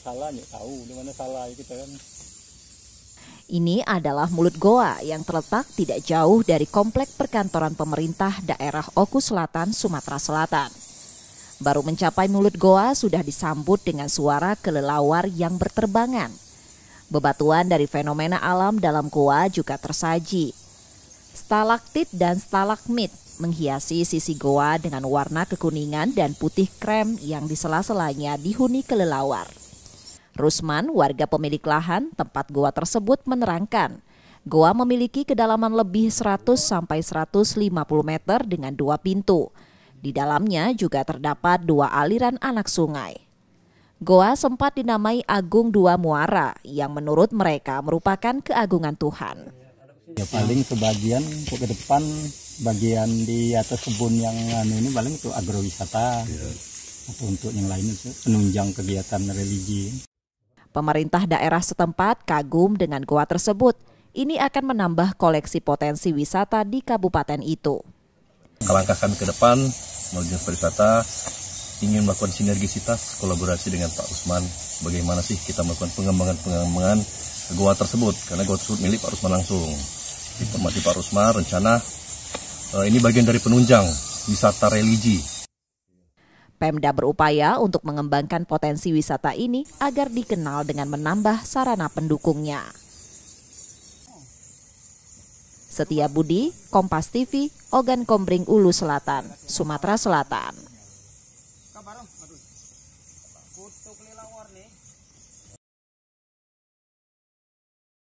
salah nggak tahu di mana salah kita gitu kan ini adalah mulut goa yang terletak tidak jauh dari komplek perkantoran pemerintah daerah Oku Selatan, Sumatera Selatan. Baru mencapai mulut goa sudah disambut dengan suara kelelawar yang berterbangan. Bebatuan dari fenomena alam dalam goa juga tersaji. Stalaktit dan stalagmit menghiasi sisi goa dengan warna kekuningan dan putih krem yang di sela selanya dihuni kelelawar. Rusman, warga pemilik lahan tempat goa tersebut menerangkan, goa memiliki kedalaman lebih 100 sampai 150 meter dengan dua pintu. Di dalamnya juga terdapat dua aliran anak sungai. Goa sempat dinamai Agung Dua Muara yang menurut mereka merupakan keagungan Tuhan. Ya paling sebagian ke depan bagian di atas kebun yang anu ini paling itu agrowisata ya. untuk yang lain itu penunjang kegiatan religi. Pemerintah daerah setempat kagum dengan goa tersebut. Ini akan menambah koleksi potensi wisata di kabupaten itu. Langkahkan ke depan melalui pariwisata ingin melakukan sinergisitas kolaborasi dengan Pak Usman. Bagaimana sih kita melakukan pengembangan-pengembangan goa tersebut? Karena goa tersebut milik Pak Usman langsung. Informasi Pak Usman, rencana eh, ini bagian dari penunjang wisata religi Pemda berupaya untuk mengembangkan potensi wisata ini agar dikenal dengan menambah sarana pendukungnya. Setia Budi, Kompas TV, Ogan Kombring Ulu Selatan, Sumatera Selatan.